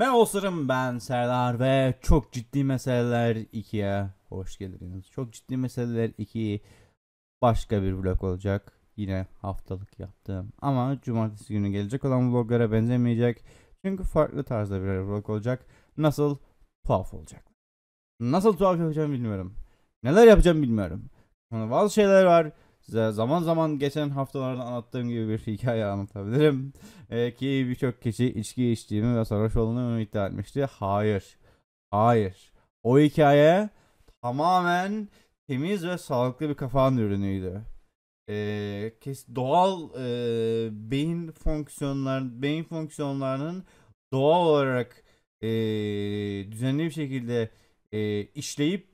Merhaba dostlarım ben Serdar ve Çok Ciddi Meseleler 2'ye hoş geldiniz. Çok Ciddi Meseleler 2 başka bir vlog olacak. Yine haftalık yaptım ama cumartesi günü gelecek olan vloglara benzemeyecek. Çünkü farklı tarzda bir vlog olacak. Nasıl tuhaf olacak. Nasıl tuhaf yapacağım bilmiyorum. Neler yapacağım bilmiyorum. Bazı şeyler var Size zaman zaman geçen haftalarda anlattığım gibi bir hikaye anlatabilirim. E, ki birçok kişi içki içtiğimi ve sarhoş olduğumu iddia etmişti. Hayır. Hayır. O hikaye tamamen temiz ve sağlıklı bir kafan ürünüydü. E, kes doğal e, beyin fonksiyonlar beyin fonksiyonlarının doğal olarak e, düzenli bir şekilde e, işleyip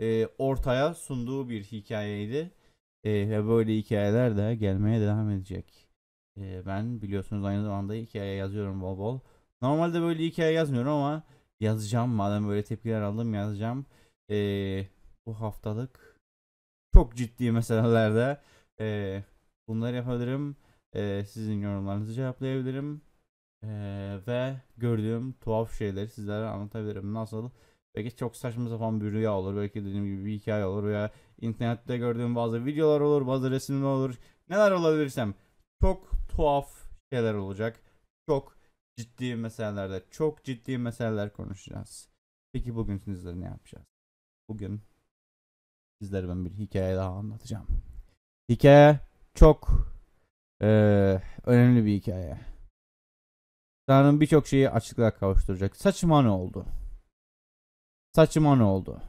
e, ortaya sunduğu bir hikayeydi ve böyle hikayeler de gelmeye devam edecek. E, ben biliyorsunuz aynı zamanda hikaye yazıyorum bol bol. Normalde böyle hikaye yazmıyorum ama yazacağım. Madem böyle tepkiler aldım yazacağım. E, bu haftalık çok ciddi meselelerde e, bunları yapabilirim. E, sizin yorumlarınızı cevaplayabilirim. E, ve gördüğüm tuhaf şeyleri sizlere anlatabilirim. Nasıl? Belki çok saçma sapan bir rüya olur. Belki dediğim gibi bir hikaye olur veya internette gördüğüm bazı videolar olur, bazı resimler olur. Neler olabilirsem çok tuhaf şeyler olacak. Çok ciddi meselelerde, çok ciddi meseleler konuşacağız. Peki bugün sizlere ne yapacağız? Bugün sizlere ben bir hikaye daha anlatacağım. Hikaye çok e, önemli bir hikaye. Tanrı'nın birçok şeyi açıklığa kavuşturacak. Saçma ne oldu? Saçma ne oldu?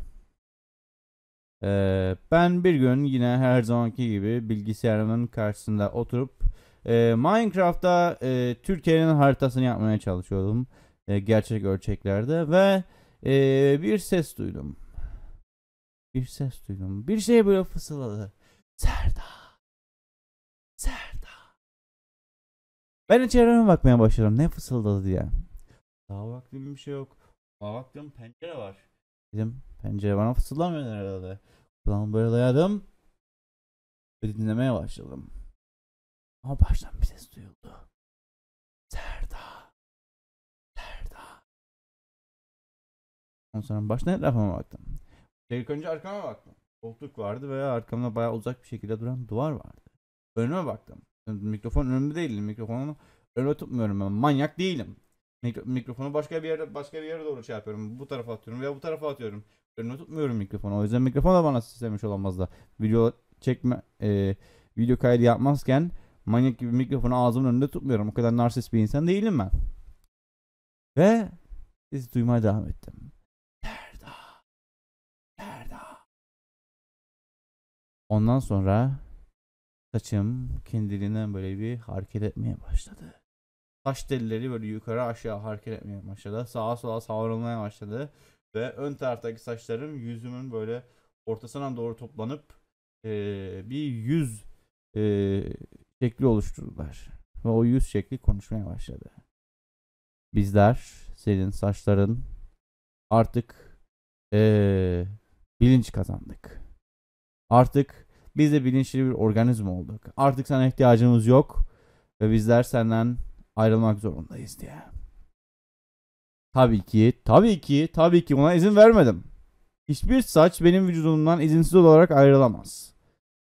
Ee, ben bir gün yine her zamanki gibi bilgisayarımın karşısında oturup e, Minecraft'ta e, Türkiye'nin haritasını yapmaya çalışıyordum. E, gerçek ölçeklerde ve e, bir ses duydum. Bir ses duydum. Bir şey böyle fısıldadı. Serda. Serda. Ben içeriye bakmaya başladım. Ne fısıldadı diye. Daha vaktim bir şey yok. Daha vaktim pencere var. Dedim pencere bana fısıldamıyor herhalde. Kulağımı dayadım ve dinlemeye başladım. Ama baştan bir ses duyuldu. Serda. Serda. Ondan sonra baştan etrafıma baktım. İlk önce arkama baktım. Koltuk vardı ve arkamda bayağı uzak bir şekilde duran duvar vardı. Önüme baktım. Mikrofon önümde değil, Mikrofonu önüme tutmuyorum ben. Manyak değilim mikrofonu başka bir yere başka bir yere doğru çarpıyorum şey Bu tarafa atıyorum veya bu tarafa atıyorum. Önüne tutmuyorum mikrofonu. O yüzden mikrofon da bana sislemiş olamaz da. Video çekme e, video kaydı yapmazken manyak gibi mikrofonu ağzımın önünde tutmuyorum. O kadar narsist bir insan değilim ben. Ve sizi duymaya devam ettim. Nerede? Nerede? Ondan sonra saçım kendiliğinden böyle bir hareket etmeye başladı. Taş delileri böyle yukarı aşağı hareket etmeye başladı. Sağa sola savrulmaya başladı. Ve ön taraftaki saçlarım yüzümün böyle ortasına doğru toplanıp e, bir yüz e, şekli oluşturdular. Ve o yüz şekli konuşmaya başladı. Bizler senin saçların artık e, bilinç kazandık. Artık biz de bilinçli bir organizm olduk. Artık sana ihtiyacımız yok ve bizler senden ayrılmak zorundayız diye. Tabii ki, tabii ki, tabii ki ona izin vermedim. Hiçbir saç benim vücudumdan izinsiz olarak ayrılamaz.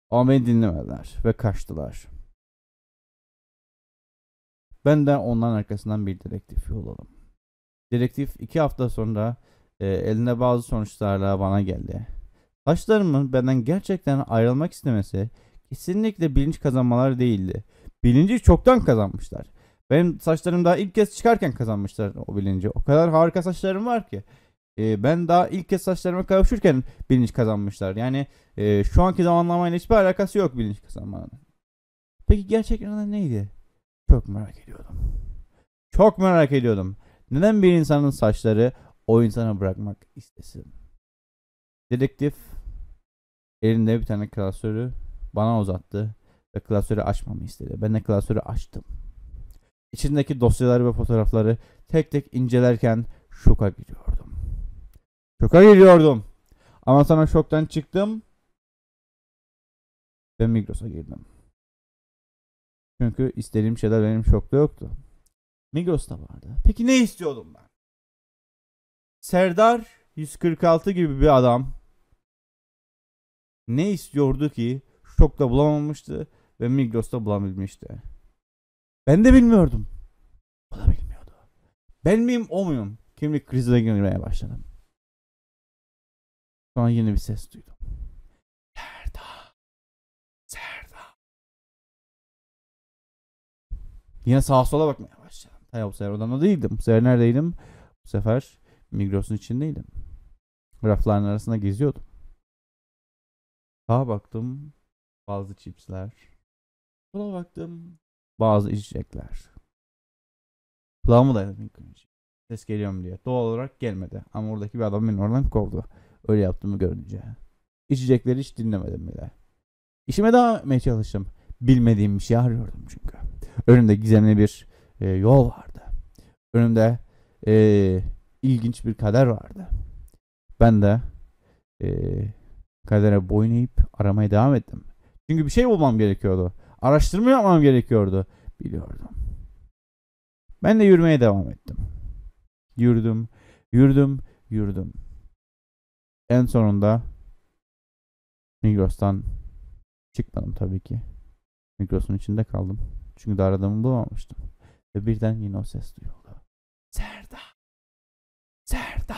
Ama beni dinlemediler ve kaçtılar. Ben de onların arkasından bir direktif yolladım. Direktif iki hafta sonra e, eline bazı sonuçlarla bana geldi. Saçlarımın benden gerçekten ayrılmak istemesi kesinlikle bilinç kazanmalar değildi. Bilinci çoktan kazanmışlar. Benim saçlarım daha ilk kez çıkarken kazanmışlar o bilinci. O kadar harika saçlarım var ki. E, ben daha ilk kez saçlarıma kavuşurken bilinç kazanmışlar. Yani e, şu anki zamanlamayla hiçbir alakası yok bilinç kazanmanın. Peki gerçek neden neydi? Çok merak ediyordum. Çok merak ediyordum. Neden bir insanın saçları o insana bırakmak istesin? Dedektif elinde bir tane klasörü bana uzattı ve klasörü açmamı istedi. Ben de klasörü açtım. İçindeki dosyaları ve fotoğrafları tek tek incelerken şoka giriyordum. Şoka giriyordum. Ama sonra şoktan çıktım ve Migros'a girdim. Çünkü istediğim şeyler benim şokta yoktu. Migros'ta vardı. Peki ne istiyordum ben? Serdar 146 gibi bir adam ne istiyordu ki şokta bulamamıştı ve Migros'ta bulabilmişti. Ben de bilmiyordum. O da bilmiyordu. Ben miyim o muyum? Kimlik krizine girmeye başladım. Sonra yeni bir ses duydum. Serda. Serda. Yine sağa sola bakmaya başladım. Hayır bu sefer odamda değildim. Bu sefer neredeydim? Bu sefer Migros'un içindeydim. Rafların arasında geziyordum. Sağa baktım. Bazı çipsler. Sola baktım bazı içecekler. Kulağıma da ilk önce. Ses geliyor mu diye. Doğal olarak gelmedi. Ama oradaki bir adam beni oradan kovdu. Öyle yaptığımı görünce. İçecekleri hiç dinlemedim bile. İşime devam etmeye çalıştım. Bilmediğim bir şey arıyordum çünkü. Önümde gizemli bir e, yol vardı. Önümde e, ilginç bir kader vardı. Ben de e, kadere boyun eğip aramaya devam ettim. Çünkü bir şey bulmam gerekiyordu. Araştırma yapmam gerekiyordu. Biliyordum. Ben de yürümeye devam ettim. Yürüdüm, yürüdüm, yürüdüm. En sonunda Migros'tan çıkmadım tabii ki. Migros'un içinde kaldım. Çünkü daha adamı bulamamıştım. Ve birden yine o ses duyuldu. Serda! Serda!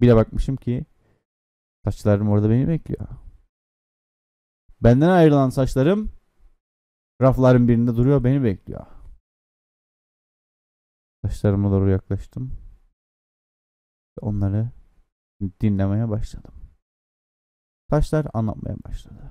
Bir de bakmışım ki Saçlarım orada beni bekliyor. Benden ayrılan saçlarım rafların birinde duruyor beni bekliyor. Saçlarıma doğru yaklaştım. Onları dinlemeye başladım. Saçlar anlatmaya başladı.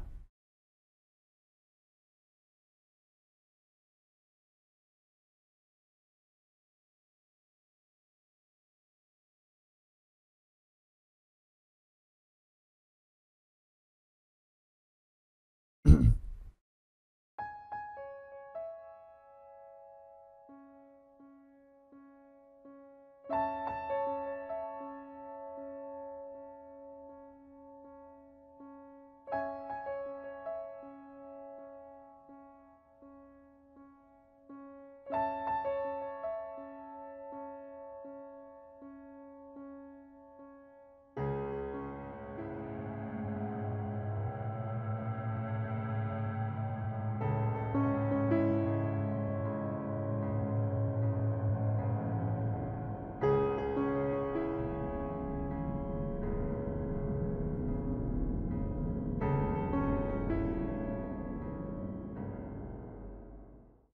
you